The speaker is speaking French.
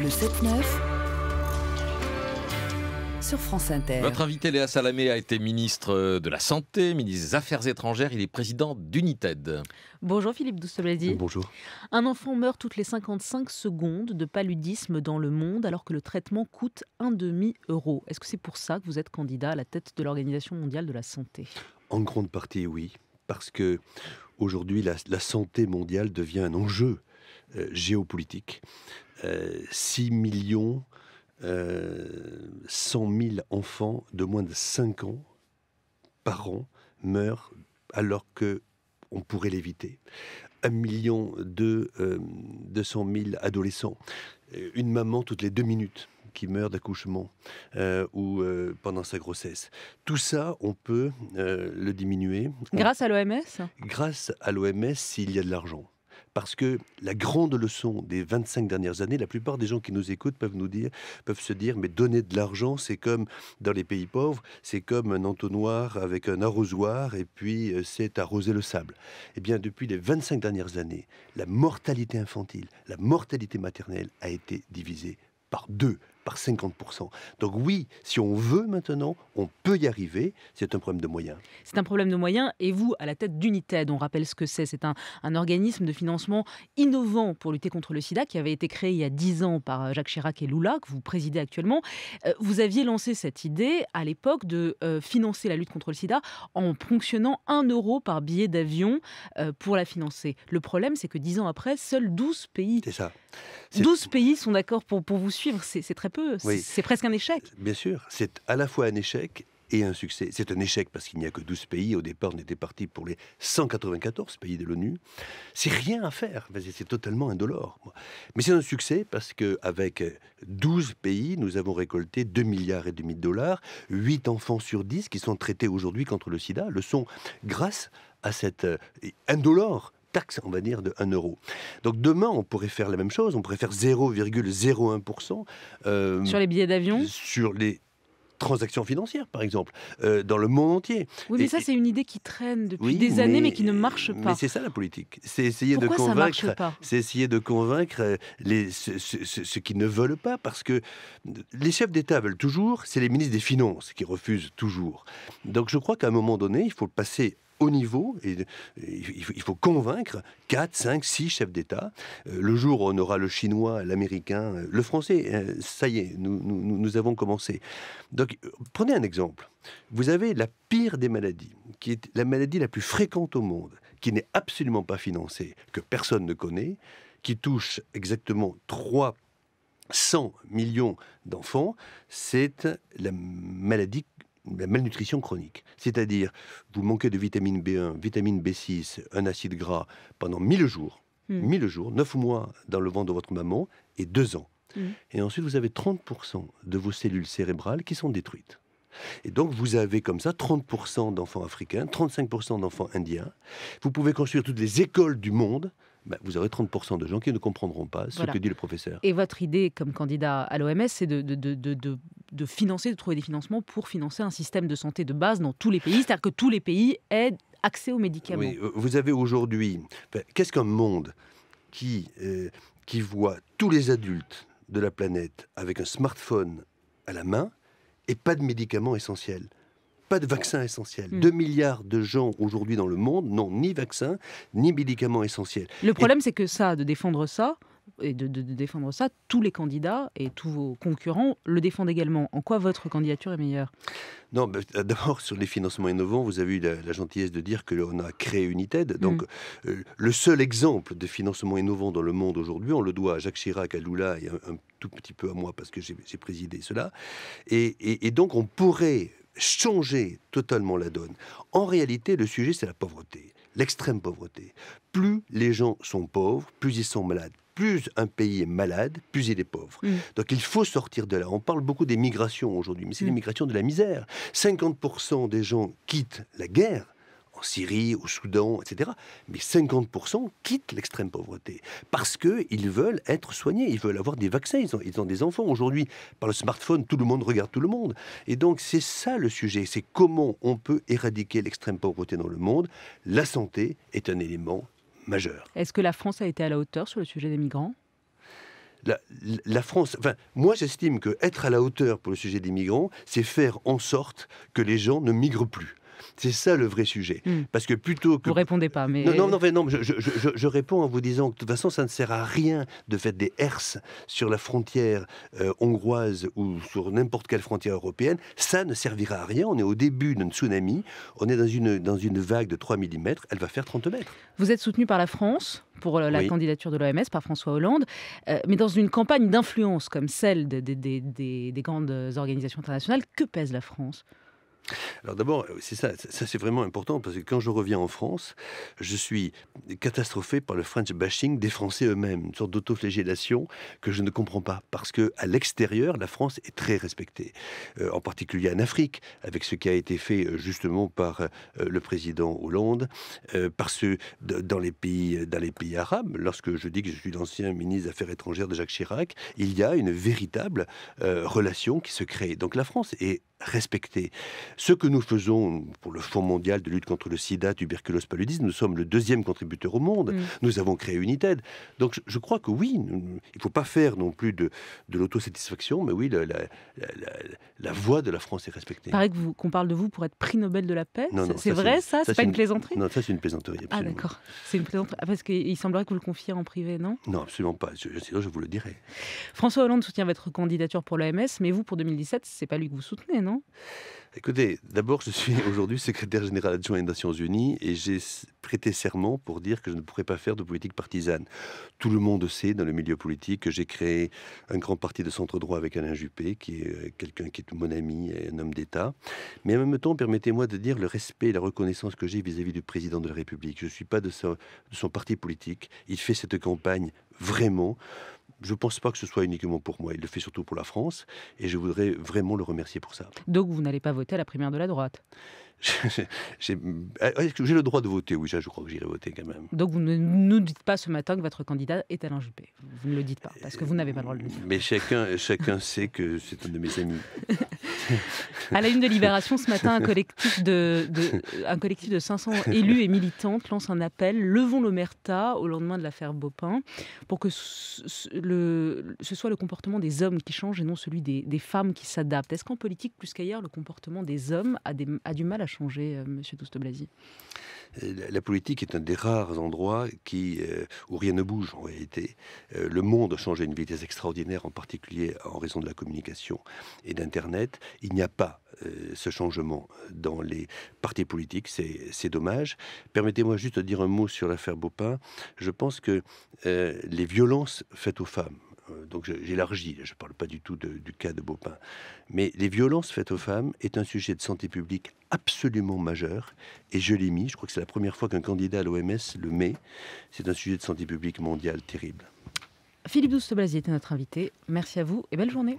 le 7-9 sur France Inter. Votre invité Léa Salamé a été ministre de la Santé, ministre des Affaires étrangères, il est président d'United. Bonjour Philippe Douce-Blazy. Bonjour. Un enfant meurt toutes les 55 secondes de paludisme dans le monde alors que le traitement coûte un demi-euro. Est-ce que c'est pour ça que vous êtes candidat à la tête de l'Organisation mondiale de la santé En grande partie oui, parce que aujourd'hui la, la santé mondiale devient un enjeu euh, géopolitique. 6 euh, millions 100 euh, 000 enfants de moins de 5 ans par an meurent alors que on pourrait l'éviter. 1 million de 200 000 adolescents, une maman toutes les deux minutes qui meurt d'accouchement ou pendant sa grossesse. Tout ça, on peut le diminuer. Grâce à l'OMS Grâce à l'OMS s'il y a de l'argent parce que la grande leçon des 25 dernières années, la plupart des gens qui nous écoutent peuvent nous dire, peuvent se dire, mais donner de l'argent, c'est comme dans les pays pauvres, c'est comme un entonnoir avec un arrosoir et puis euh, c'est arroser le sable. Eh bien, depuis les 25 dernières années, la mortalité infantile, la mortalité maternelle a été divisée par deux. 50%. Donc oui, si on veut maintenant, on peut y arriver. C'est un problème de moyens. C'est un problème de moyens. Et vous, à la tête d'United, on rappelle ce que c'est. C'est un, organisme de financement innovant pour lutter contre le sida qui avait été créé il y a 10 ans par euh, Jacques Chirac et Lula, que vous présidez actuellement. Euh, vous aviez lancé cette idée à l'époque de euh, financer la lutte contre le sida en ponctionnant 1 euro par billet d'avion pour la financer. Le problème, c'est que 10 ans après, seuls 12 pays, ça. 12 pays sont d'accord pour, pour vous suivre. C'est très oui. C'est presque un échec. Bien sûr, c'est à la fois un échec et un succès. C'est un échec parce qu'il n'y a que 12 pays. Au départ, on était parti pour les 194 pays de l'ONU. C'est rien à faire. Ben, c'est totalement indolore. Mais c'est un succès parce qu'avec 12 pays, nous avons récolté 2 milliards et demi de dollars. 8 enfants sur 10 qui sont traités aujourd'hui contre le sida le sont grâce à cette euh, indolore taxe, on va dire, de 1 euro. Donc demain, on pourrait faire la même chose, on pourrait faire 0,01%. Euh, sur les billets d'avion Sur les transactions financières, par exemple, euh, dans le monde entier. Oui, mais ça, c'est une idée qui traîne depuis des années, mais qui ne marche pas. Mais c'est ça la politique. C'est essayer de convaincre. C'est essayer de convaincre euh, les, ceux, ceux, qui ne veulent pas, parce que les chefs d'État veulent toujours, c'est les ministres des Finances qui refusent toujours. Donc je crois qu'à un moment donné, il faut passer au niveau et, il faut convaincre 4, 5, 6 chefs d'État. Euh, le jour où on aura le chinois, l'américain, euh, le français, euh, ça y est, nous, nous, avons commencé. Donc prenez un exemple. Vous avez la pire des maladies, qui est la maladie la plus fréquente au monde, qui n'est absolument pas financée, que personne ne connaît, qui touche exactement 300 millions d'enfants, c'est la maladie la malnutrition chronique. C'est-à-dire, vous manquez de vitamine B1, vitamine B6, un acide gras pendant 1000 jours, hmm. mille 1000 jours, 9 mois dans le ventre de votre maman et 2 ans. Hmm. Et ensuite, vous avez 30% de vos cellules cérébrales qui sont détruites. Et donc, vous avez comme ça 30% d'enfants africains, 35% d'enfants indiens. Vous pouvez construire toutes les écoles du monde. Ben, vous aurez 30% de gens qui ne comprendront pas ce que dit le professeur. Et votre idée comme candidat à l'OMS, c'est de de financer, de trouver des financements pour financer un système de santé de base dans tous les pays, c'est-à-dire que tous les pays aient accès aux médicaments. Oui, euh, vous avez aujourd'hui, qu'est-ce qu'un monde qui, euh, qui voit tous les adultes de la planète avec un smartphone à la main et pas de médicaments essentiels pas de vaccins essentiels 2 hmm. milliards de gens aujourd'hui dans le monde n'ont ni vaccin ni médicaments essentiels. Le problème, c'est que ça, de défendre ça, et de, défendre ça, tous les candidats et tous vos concurrents le défendent également. En quoi votre candidature est meilleure Non, euh, d'abord sur les financements innovants, vous avez eu la, gentillesse de dire que l'on a créé United, Donc mm. euh, le seul exemple de financement innovant dans le monde aujourd'hui, on le doit à Jacques Chirac, à Lula et un, tout petit peu à moi parce que j'ai présidé cela. et donc on pourrait changer totalement la donne. En réalité, le sujet, c'est la pauvreté l'extrême pauvreté. Plus les gens sont pauvres, plus ils sont malades, plus un pays est malade, plus il est pauvre. Mm. Donc il faut sortir de là. On parle beaucoup des migrations aujourd'hui, mais c'est les mm. migrations de la misère. 50% des gens quittent la guerre en Syrie, au Soudan, etc. Mais 50% quittent l'extrême pauvreté parce qu'ils veulent être soignés, ils veulent avoir des vaccins, ils ont, ils ont des enfants. Aujourd'hui, par le smartphone, tout le monde regarde tout le monde. Et donc, c'est ça le sujet, c'est comment on peut éradiquer l'extrême pauvreté dans le monde. La santé est un élément est-ce que la France a été à la hauteur sur le sujet des migrants France, enfin, moi j'estime qu'être à la hauteur pour le sujet des migrants, c'est faire en sorte que les gens ne migrent plus. C'est ça le vrai sujet. Hmm. Parce que plutôt que... Vous répondez pas, mais... Non, non, non, je, réponds en vous disant que de toute façon, ça ne sert à rien de faire des herses sur la frontière euh, hongroise ou sur n'importe quelle frontière européenne. Ça ne servira à rien. On est au début d'un tsunami. On est dans une, vague de 3 mm. Elle va faire 30 mètres. Vous êtes soutenu par la France pour euh, la candidature de l'OMS, par François Hollande. Euh, mais dans une campagne d'influence comme celle des grandes organisations internationales, que pèse la France alors d'abord, euh, c'est ça, ça c'est vraiment important parce que quand je reviens en France, je suis catastrophé par le French bashing des Français eux-mêmes, une sorte d'autoflagellation que je ne comprends pas parce que à l'extérieur, la France est très respectée, euh, en particulier en Afrique, avec ce qui a été fait euh, justement par le président Hollande, parce que dans les pays, dans les pays arabes, lorsque je dis que je suis l'ancien ministre des Affaires étrangères de Jacques Chirac, il y a une véritable relation qui se crée. Donc la France est respecter Ce que nous faisons pour le Fonds mondial de lutte contre le sida, tuberculose, paludisme, nous sommes le deuxième contributeur au monde. Mm. Nous avons créé United. Donc je, crois que oui, il ne faut pas faire non plus de, de l'autosatisfaction, mais oui, la, la, voix de la France est respectée. Il paraît qu'on parle de vous pour être prix Nobel de la paix. c'est vrai, ça, C'est pas une, plaisanterie Non, ça, c'est une plaisanterie. Ah, absolument. Ah, d'accord. C'est une plaisanterie. Ah, parce qu'il semblerait que vous le confiez en privé, non Non, absolument pas. Je, je vous le dirai. François Hollande soutient votre candidature pour l'OMS, mais vous, pour 2017, c'est pas lui que vous soutenez, Écoutez, d'abord, je suis aujourd'hui secrétaire général adjoint des Nations Unies et j'ai prêté serment pour dire que je ne pourrais pas faire de politique partisane. Tout le monde sait dans le milieu politique que j'ai créé un grand parti de centre-droit avec Alain Juppé, qui est euh, quelqu'un qui est mon ami et un homme d'État. Mais en même temps, permettez-moi de dire le respect et la reconnaissance que j'ai vis-à-vis du président de la République. Je ne suis pas de son parti politique. Il fait cette campagne vraiment je ne pense pas que ce soit uniquement pour moi. Il le fait surtout pour la France. Et je voudrais vraiment le remercier pour ça. Donc vous n'allez pas voter à la primaire de la droite Euh, j'ai le droit de voter, oui, je crois que j'irai voter quand même. Donc vous ne nous dites pas ce matin que votre candidat est Alain Juppé. Vous ne le dites pas, parce que vous n'avez pas le droit de le dire. Mais chacun, chacun sait que c'est un de mes amis. à la une de Libération, ce matin, un collectif de, un collectif de 500 élus et militantes lance un appel Levons l'omerta au lendemain de l'affaire Bopin, pour que ce, le, ce soit le comportement des hommes qui change et non celui des, des femmes qui s'adaptent. Est-ce qu'en politique, plus qu'ailleurs, le comportement des hommes a, des, a du mal à changer, euh, Monsieur Douste-Blazy euh, la politique est un des rares endroits qui, euh, où rien ne bouge en réalité. le monde a changé à une vitesse extraordinaire, en particulier en raison de la communication et d'Internet. Il n'y a pas ce changement dans les partis politiques, c'est dommage. Permettez-moi juste de dire un mot sur l'affaire Baupin. Je pense que les violences faites aux femmes euh, donc j'élargis, je ne parle pas du tout du cas de Baupin, mais les violences faites aux femmes est un sujet de santé publique absolument majeur, et je l'ai mis, je crois que c'est la première fois qu'un candidat à l'OMS le met, c'est un sujet de santé publique mondiale terrible. Philippe douste était notre invité, merci à vous et belle journée.